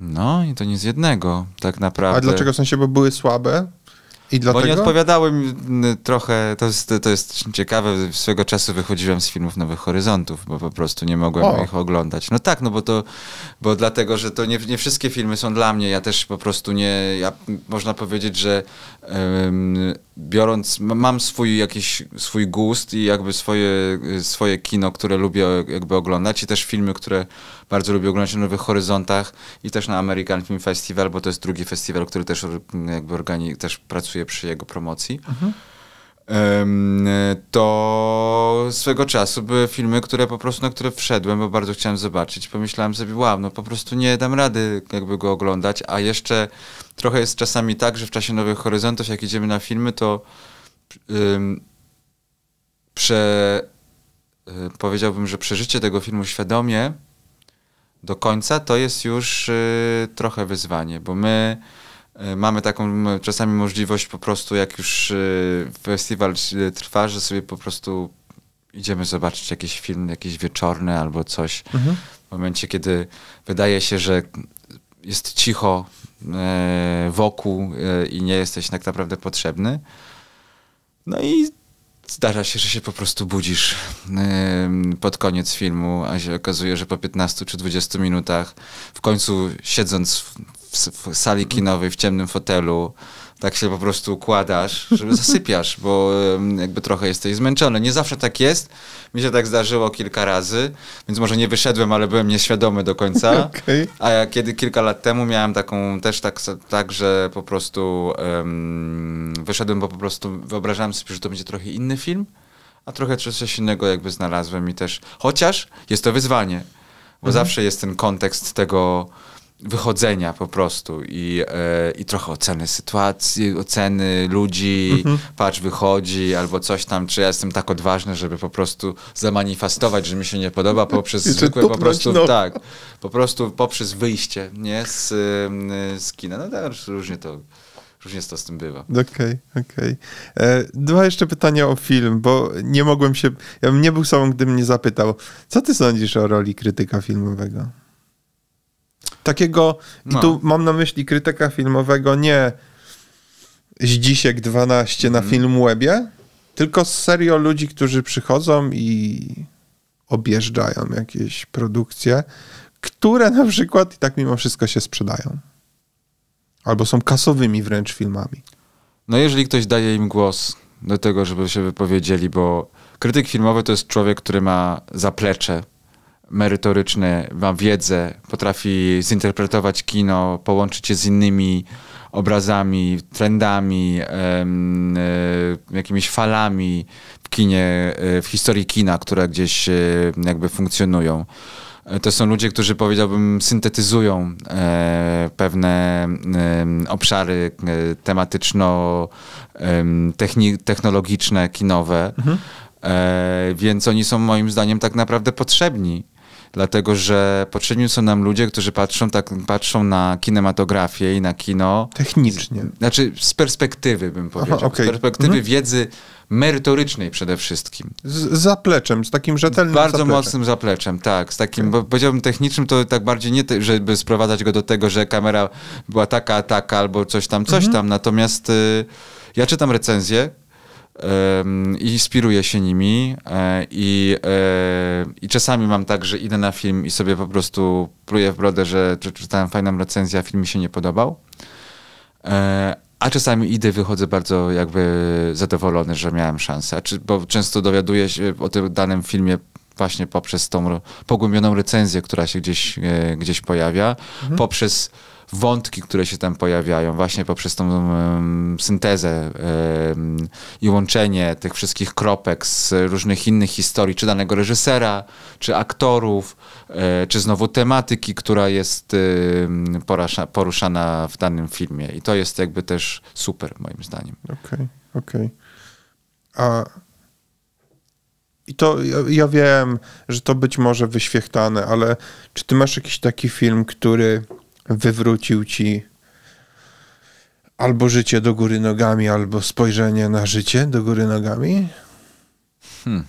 S1: No, i to nie z jednego, tak naprawdę. A dlaczego
S2: w sensie, bo były słabe?
S1: I dlatego? Bo nie odpowiadały trochę, to jest, to jest ciekawe, swego czasu wychodziłem z filmów Nowych Horyzontów, bo po prostu nie mogłem o. ich oglądać. No tak, no bo to, bo dlatego, że to nie, nie wszystkie filmy są dla mnie, ja też po prostu nie, ja, można powiedzieć, że biorąc, mam swój jakiś swój gust i jakby swoje, swoje kino, które lubię jakby oglądać i też filmy, które bardzo lubię oglądać na Nowych Horyzontach i też na American Film Festival, bo to jest drugi festiwal, który też jakby organi też pracuje przy jego promocji. Mhm to swego czasu były filmy, które po prostu, na które wszedłem, bo bardzo chciałem zobaczyć. Pomyślałem sobie, wow, no po prostu nie dam rady jakby go oglądać, a jeszcze trochę jest czasami tak, że w czasie Nowych Horyzontów, jak idziemy na filmy, to um, prze, e, powiedziałbym, że przeżycie tego filmu świadomie do końca to jest już y, trochę wyzwanie, bo my E, mamy taką czasami możliwość po prostu, jak już e, festiwal e, trwa, że sobie po prostu idziemy zobaczyć jakiś film, jakiś wieczorny albo coś. Mhm. W momencie, kiedy wydaje się, że jest cicho wokół i nie jesteś tak naprawdę potrzebny. No i Zdarza się, że się po prostu budzisz pod koniec filmu, a się okazuje, że po 15 czy 20 minutach, w końcu siedząc w, w sali kinowej, w ciemnym fotelu, tak się po prostu układasz, żeby *laughs* zasypiasz, bo jakby trochę jesteś zmęczony. Nie zawsze tak jest. Mi się tak zdarzyło kilka razy, więc może nie wyszedłem, ale byłem nieświadomy do końca. *laughs* Okay. A ja kiedy kilka lat temu miałem taką też tak, tak że po prostu um, wyszedłem, bo po prostu wyobrażałem sobie, że to będzie trochę inny film, a trochę coś innego jakby znalazłem i też. Chociaż jest to wyzwanie, bo mhm. zawsze jest ten kontekst tego wychodzenia po prostu i, e, i trochę oceny sytuacji, oceny ludzi, mhm. patrz wychodzi albo coś tam, czy ja jestem tak odważny, żeby po prostu zamanifestować, że mi się nie podoba poprzez *laughs* I zwykłe po prostu, no. tak, po prostu poprzez wyjście, nie, z, z kina. No też różnie to Różnie to z tym bywa. Okej,
S2: okay, okej. Okay. E, dwa jeszcze pytania o film, bo nie mogłem się. Ja bym nie był sobą, gdybym nie zapytał. Co ty sądzisz o roli krytyka filmowego? Takiego, no. i tu mam na myśli krytyka filmowego, nie Zdzisiek 12 na mm. Filmwebie, tylko serio ludzi, którzy przychodzą i objeżdżają jakieś produkcje, które na przykład i tak mimo wszystko się sprzedają. Albo są kasowymi wręcz filmami.
S1: No jeżeli ktoś daje im głos do tego, żeby się wypowiedzieli, bo krytyk filmowy to jest człowiek, który ma zaplecze merytoryczny, ma wiedzę, potrafi zinterpretować kino, połączyć się z innymi obrazami, trendami, e, jakimiś falami w kinie, e, w historii kina, które gdzieś e, jakby funkcjonują. To są ludzie, którzy powiedziałbym syntetyzują pewne obszary tematyczno-technologiczne, kinowe. Mhm. więc oni są moim zdaniem tak naprawdę potrzebni dlatego że potrzebni są nam ludzie, którzy patrzą, tak, patrzą na kinematografię i na kino. Technicznie. Z, znaczy z perspektywy, bym powiedział. Aha, okay. Z perspektywy mhm. wiedzy merytorycznej przede wszystkim.
S2: Z zapleczem,
S1: z takim rzetelnym Bardzo zapleczem. mocnym zapleczem, tak. Z takim, bo powiedziałbym technicznym, to tak bardziej nie, te, żeby sprowadzać go do tego, że kamera była taka, taka, albo coś tam, coś mhm. tam. Natomiast y, ja czytam recenzję, i inspiruję się nimi e, i, e, i czasami mam tak, że idę na film i sobie po prostu pluję w brodę, że czytałem fajną recenzję, a film mi się nie podobał. E, a czasami idę, wychodzę bardzo jakby zadowolony, że miałem szansę, bo często dowiaduję się o tym danym filmie właśnie poprzez tą pogłębioną recenzję, która się gdzieś, gdzieś pojawia, mhm. poprzez wątki, które się tam pojawiają, właśnie poprzez tą um, syntezę um, i łączenie tych wszystkich kropek z różnych innych historii, czy danego reżysera, czy aktorów, e, czy znowu tematyki, która jest um, poruszana w danym filmie. I to jest jakby też super, moim zdaniem.
S2: Okej, okay, okej. Okay. A i to ja, ja, wiem, że to być może wyświechtane, ale czy ty masz jakiś taki film, który wywrócił ci albo życie do góry nogami, albo spojrzenie na życie do góry nogami? Hmm.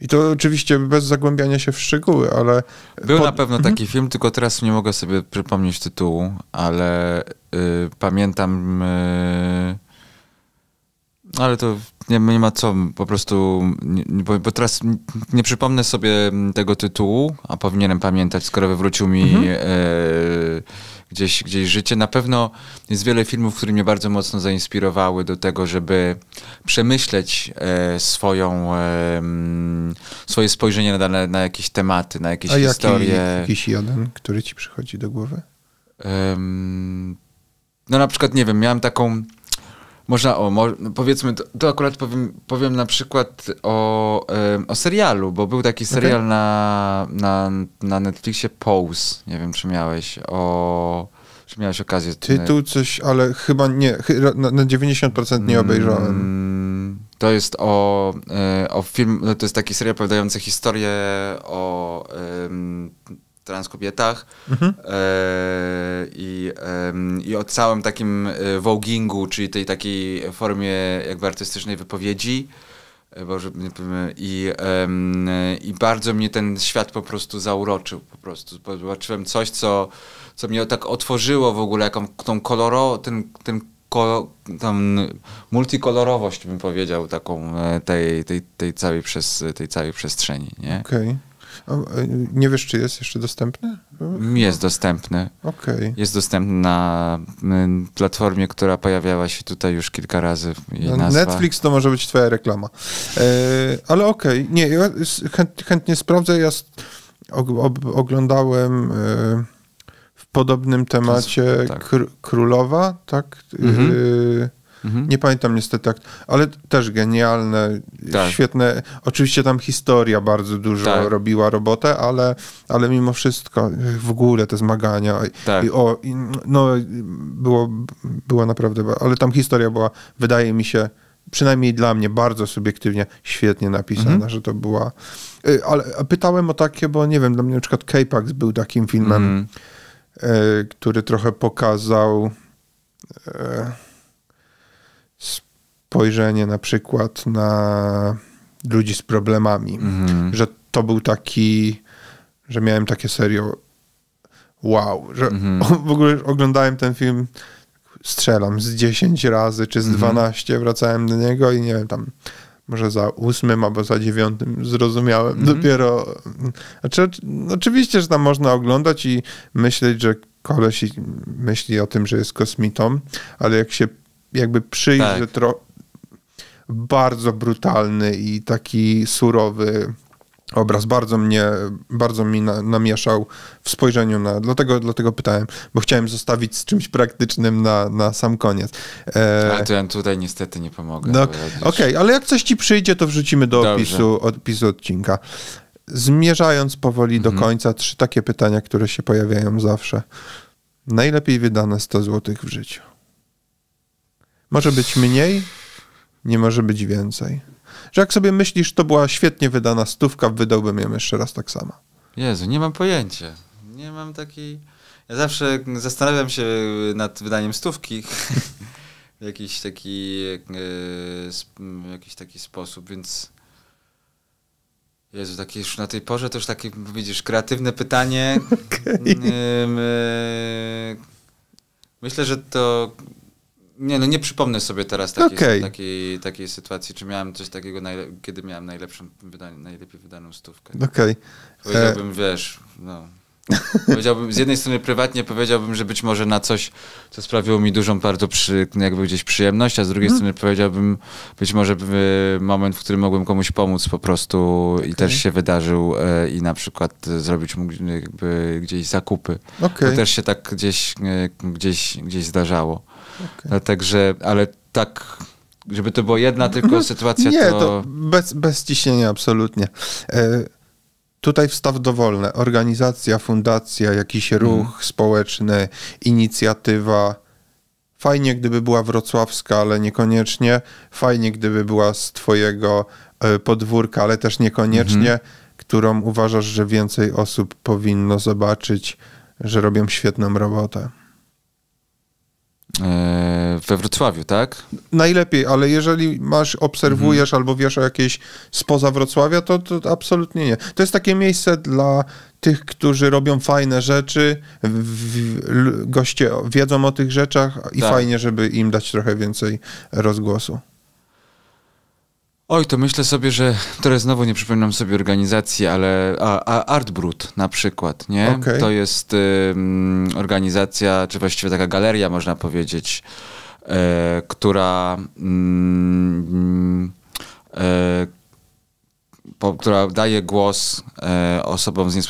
S2: I to oczywiście bez zagłębiania się w szczegóły, ale. Był na pewno taki mhm. film, tylko teraz nie
S1: mogę sobie przypomnieć tytułu, ale y, pamiętam. Y ale to nie, nie, ma co, po prostu, nie, bo, bo, teraz nie przypomnę sobie tego tytułu, a powinienem pamiętać, skoro wywrócił mi mhm. e, gdzieś, gdzieś życie. Na pewno jest wiele filmów, które mnie bardzo mocno zainspirowały do tego, żeby przemyśleć e, swoją, e, swoje spojrzenie na, na, na jakieś tematy, na jakieś a historie. Jaki, jakiś
S2: jeden, który ci przychodzi do głowy?
S1: no na przykład, nie wiem, miałem taką można o, mo powiedzmy, to, to, akurat powiem, powiem na przykład o, o serialu, bo był taki serial okay. na, na, na Netflixie Pose, nie wiem czy miałeś, o... Czy miałeś okazję? Tytuł
S2: coś, ale chyba nie, na, 90% nie mm, obejrzałem. Mm,
S1: to jest o, e, o film, no to jest taki serial opowiadający historię o trans kobietach mhm. E, i, i o całym takim e, vogingu, czyli tej takiej formie jakby artystycznej wypowiedzi. E, Boże, nie powiem, i, I bardzo mnie ten świat po prostu zauroczył. Po prostu zobaczyłem coś, co, co mnie tak otworzyło w ogóle, jaką tą koloro, ten, ten ko, tam multikolorowość bym powiedział taką tej, tej, tej, całej, przez, tej całej przestrzeni.
S2: Nie? Okay. E, nie wiesz, czy jest jeszcze dostępny?
S1: Jest dostępny. Okay. Jest dostępny na platformie, która pojawiała się tutaj już kilka razy. Netflix
S2: to może być twoja reklama. E, ale okej, okay. nie, ja chętnie sprawdzę. Ja oglądałem e, w podobnym temacie tak. Kr Królowa, tak? Mhm. Mhm. Nie pamiętam niestety, jak, ale też genialne, tak. świetne. Oczywiście tam historia bardzo dużo tak. robiła robotę, ale, ale mimo wszystko w ogóle te zmagania. Tak. I, o, i, no, było, było naprawdę, ale tam historia była, wydaje mi się, przynajmniej dla mnie, bardzo subiektywnie, świetnie napisana, mhm. że to była. Y, ale pytałem o takie, bo nie wiem, dla mnie na przykład K-Pax był takim filmem, mhm. y, który trochę pokazał. Y, spojrzenie na przykład na ludzi z problemami, mhm. że to był taki, że miałem takie serio wow, że mhm. *laughs* w ogóle oglądałem ten film strzelam z 10 razy czy z 12 mhm. wracałem do niego i nie wiem tam może za ósmym albo za dziewiątym zrozumiałem dopiero. Znaczy, oczywiście, że tam można oglądać i myśleć, że koleś myśli o tym, że jest kosmitą, ale jak się jakby przyjrzeć tak. tro, bardzo brutalny i taki surowy obraz. Bardzo mnie, bardzo mi na, namieszał w spojrzeniu na... Dlatego, dlatego pytałem, bo chciałem zostawić z czymś praktycznym na, na sam koniec. E... Ale to
S1: ja tutaj niestety nie pomogę. No, Okej,
S2: okay, ale jak coś ci przyjdzie, to wrzucimy do opisu, opisu odcinka. Zmierzając powoli mhm. do końca, trzy takie pytania, które się pojawiają zawsze. Najlepiej wydane 100 złotych w życiu. Może być mniej, nie może być więcej. Że jak sobie myślisz, to była świetnie wydana stówka, wydałbym ją jeszcze raz tak samo.
S1: Jezu, nie mam pojęcia. Nie mam takiej... Ja zawsze zastanawiam się nad wydaniem stówki w jakiś taki, e, jakiś taki sposób, więc... Jezu, takie już na tej porze to już takie, widzisz, kreatywne pytanie. *laughs* Okay. E, myślę, że to nie, no nie przypomnę sobie teraz takiej, okay. takiej, takiej sytuacji, czy miałem coś takiego, kiedy miałem najlepszą, najlepiej wydaną
S2: stówkę. Okej. Okay. Powiedziałbym, e... wiesz, no.
S1: Powiedziałbym, z jednej strony prywatnie powiedziałbym, że być może na coś, co sprawiło mi dużą bardzo przy, jakby gdzieś przyjemność, a z drugiej mhm. strony powiedziałbym, być może e, moment, w którym mogłem komuś pomóc po prostu okay. i też się wydarzył e, i na przykład e, zrobić mu jakby gdzieś zakupy. Okay. To też się tak gdzieś, gdzieś, gdzieś zdarzało. Okay. E, także, ale tak żeby to była jedna tylko mhm. sytuacja, Nie, to... to
S2: bez, bez ciśnienia absolutnie. E, tutaj wstaw dowolny. Organizacja, fundacja, jakiś mm. ruch społeczny, inicjatywa. Fajnie, gdyby była wrocławska, ale niekoniecznie. Fajnie, gdyby była z twojego e, podwórka, ale też niekoniecznie, mhm. którą uważasz, że więcej osób powinno zobaczyć, że robią świetną robotę.
S1: E, we Wrocławiu, tak?
S2: Najlepiej, ale jeżeli masz, obserwujesz mhm. albo wiesz o jakiejś spoza Wrocławia, to, to absolutnie nie. To jest takie miejsce dla tych, którzy robią fajne rzeczy, w, goście wiedzą o tych rzeczach i tak. fajnie, żeby im dać trochę więcej rozgłosu.
S1: Oj, to myślę sobie, że teraz znowu nie przypominam sobie organizacji, ale a, a Brut, na przykład, nie? Okay. To jest y, organizacja, czy właściwie taka galeria, można powiedzieć, y, która, y, po, która daje głos e, osobom z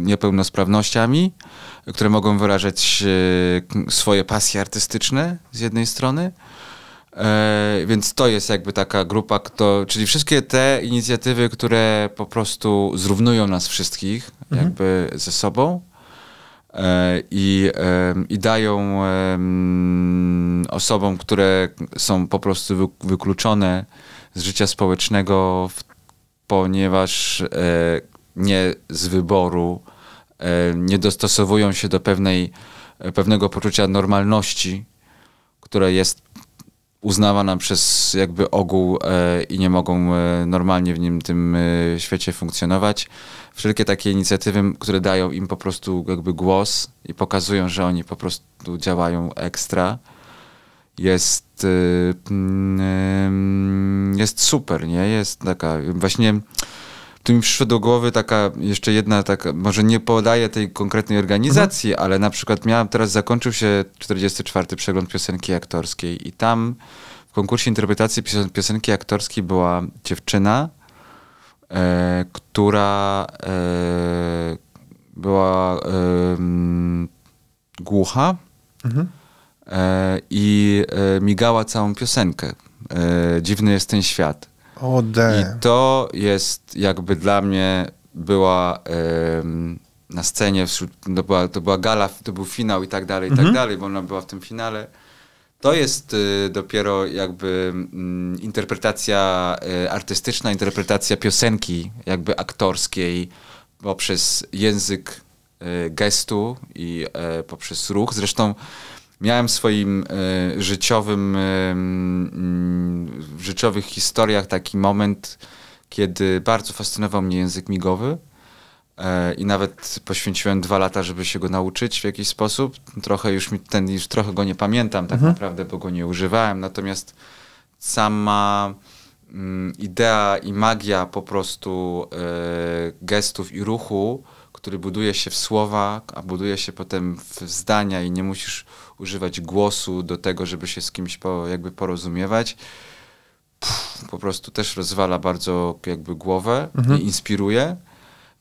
S1: niepełnosprawnościami, które mogą wyrażać swoje pasje artystyczne z jednej strony, E, więc to jest jakby taka grupa, kto, czyli wszystkie te inicjatywy, które po prostu zrównują nas wszystkich mhm. jakby ze sobą e, i, e, i dają osobom, które są po prostu wykluczone z życia społecznego, ponieważ e, nie z wyboru e, nie dostosowują się do pewnej, pewnego poczucia normalności, które jest uznawana przez jakby ogół e, i nie mogą e, normalnie w nim tym e, świecie funkcjonować. Wszelkie takie inicjatywy, które dają im po prostu jakby głos i pokazują, że oni po prostu działają ekstra, jest, e, e, jest super, nie? Jest taka właśnie tu mi przyszła do głowy taka jeszcze jedna, taka, może nie podaję tej konkretnej organizacji, mhm. ale na przykład miałam, teraz zakończył się 44. przegląd piosenki aktorskiej i tam w konkursie interpretacji piosenki aktorskiej była dziewczyna, e, która e, była e, głucha mhm. E, i e, migała całą piosenkę. E, dziwny jest ten świat. I to jest jakby dla mnie była na scenie, wśród, to, była, to była gala, to był finał i tak dalej, i tak mhm. dalej, bo ona była w tym finale. To jest y, dopiero jakby y, interpretacja y, artystyczna, interpretacja piosenki jakby aktorskiej poprzez język y, gestu i e, poprzez ruch. Zresztą miałem w swoim y, życiowym, y, życiowych historiach taki moment, kiedy bardzo fascynował mnie język migowy e, i nawet poświęciłem dwa lata, żeby się go nauczyć w jakiś sposób. Trochę już, mi ten, już trochę go nie pamiętam tak mhm. naprawdę, bo go nie używałem. Natomiast sama mm, idea i magia po prostu y, gestów i ruchu, który buduje się w słowa, a buduje się potem w zdania i nie musisz używać głosu do tego, żeby się z kimś po, jakby porozumiewać, po prostu też rozwala bardzo jakby głowę mhm. i inspiruje.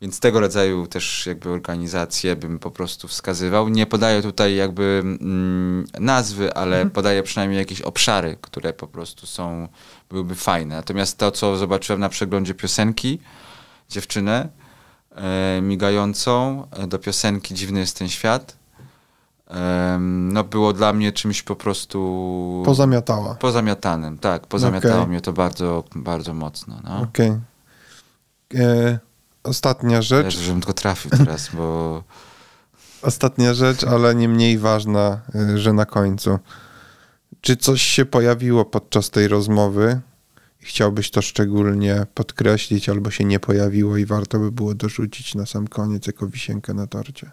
S1: Więc tego rodzaju też jakby organizacje bym po prostu wskazywał. Nie podaję tutaj jakby mm, nazwy, ale mhm. podaję przynajmniej jakieś obszary, które po prostu są, byłyby fajne. Natomiast to, co zobaczyłem na przeglądzie piosenki, dziewczynę e, migającą e, do piosenki Dziwny jest ten świat, no było dla mnie czymś po prostu... Pozamiatała. Pozamiatanym, tak. Pozamiatało okay. mnie to bardzo, bardzo mocno. No. Okej.
S2: Okay. E, ostatnia rzecz. Wiesz, żebym tylko trafił teraz, bo... *laughs* Ostatnia rzecz, ale nie mniej ważna, e, że na końcu. Czy coś się pojawiło podczas tej rozmowy i chciałbyś to szczególnie podkreślić, albo się nie pojawiło i warto by było dorzucić na sam koniec jako wisienkę na torcie?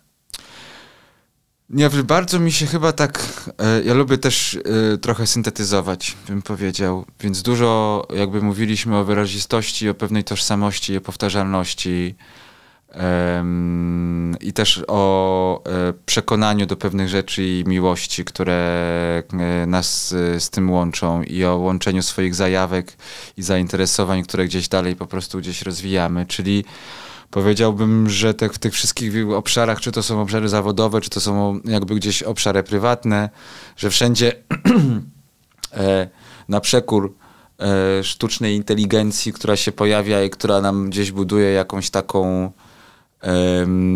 S1: Nie, bardzo mi się chyba tak. E, ja lubię też e, trochę syntetyzować, bym powiedział. Więc dużo, jakby mówiliśmy o wyrazistości, o pewnej tożsamości, o powtarzalności i też o e, przekonaniu do pewnych rzeczy i miłości, które nas z tym łączą i o łączeniu swoich zajawek i zainteresowań, które gdzieś dalej po prostu gdzieś rozwijamy. Czyli Powiedziałbym, że te, w tych wszystkich obszarach, czy to są obszary zawodowe, czy to są jakby gdzieś obszary prywatne, że wszędzie *clears throat* e, na przekór e, sztucznej inteligencji, która się pojawia i która nam gdzieś buduje jakąś taką,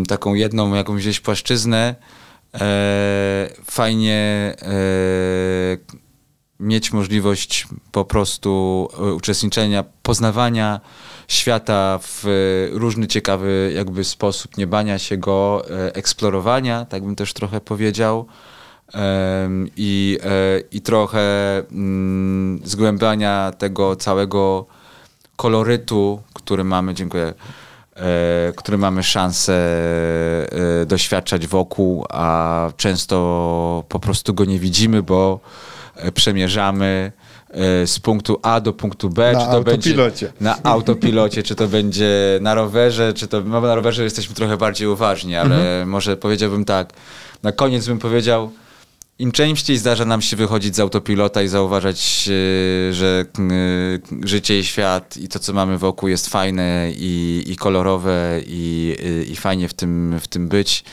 S1: taką jedną, jakąś gdzieś płaszczyznę, e, fajnie mieć możliwość po prostu uczestniczenia, poznawania świata w e, różny ciekawy jakby sposób, nie bania się go, e, eksplorowania, tak bym też trochę powiedział. I, e, i trochę mm, zgłębiania tego całego kolorytu, który mamy, dziękuję, który mamy szansę doświadczać wokół, a często po prostu go nie widzimy, bo przemierzamy E, z punktu A do punktu B, na czy to autopilocie. będzie na autopilocie, czy to będzie na rowerze, czy to no, na rowerze jesteśmy trochę bardziej uważni, ale mhm. może powiedziałbym tak. Na koniec bym powiedział, im częściej zdarza nam się wychodzić z autopilota i zauważać, e, że e, życie i świat i to, co mamy wokół jest fajne i, i kolorowe i, i fajnie w tym, w tym być,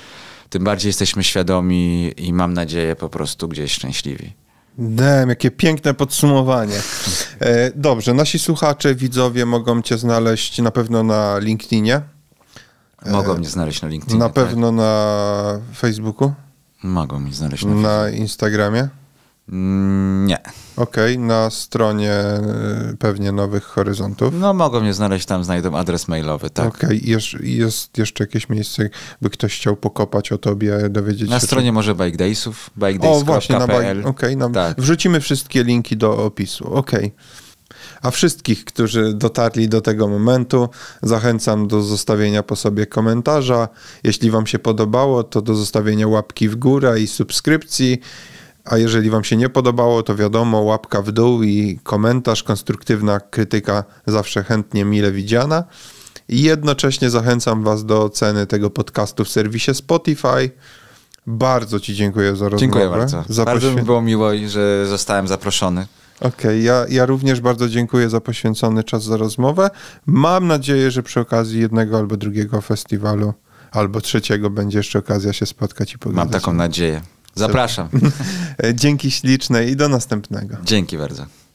S1: tym bardziej jesteśmy świadomi i mam nadzieję po prostu gdzieś szczęśliwi.
S2: Dem, jakie piękne podsumowanie. E, dobrze, nasi słuchacze, widzowie mogą cię znaleźć na pewno na LinkedInie.
S1: E, mogą mnie znaleźć na LinkedInie. Na pewno
S2: tak? na Facebooku.
S1: Mogą mnie znaleźć na, na
S2: Instagramie. Mm, nie. Okej, okay, na stronie y, pewnie Nowych Horyzontów. No mogą mnie znaleźć, tam znajdą adres mailowy, tak. Okej, okay. jest jeszcze jakieś miejsce, by ktoś chciał pokopać o tobie, dowiedzieć na się... Na stronie czy...
S1: może Bike Daysów, O właśnie, na bike...
S2: okay, na... Tak. wrzucimy wszystkie linki do opisu, okej. Okay. A wszystkich, którzy dotarli do tego momentu, zachęcam do zostawienia po sobie komentarza. Jeśli Wam się podobało, to do zostawienia łapki w górę i subskrypcji a jeżeli Wam się nie podobało, to wiadomo, łapka w dół i komentarz, konstruktywna krytyka zawsze chętnie mile widziana. I jednocześnie zachęcam Was do oceny tego podcastu w serwisie Spotify. Bardzo Ci dziękuję za rozmowę. Dziękuję bardzo. bardzo mi
S1: było miło, że zostałem zaproszony.
S2: Okej, okay, ja, ja również bardzo dziękuję za poświęcony czas za rozmowę. Mam nadzieję, że przy okazji jednego albo drugiego festiwalu, albo trzeciego będzie jeszcze okazja się spotkać i pogadać. Mam taką nadzieję. Zapraszam. *laughs* Dzięki śliczne i do następnego. Dzięki bardzo.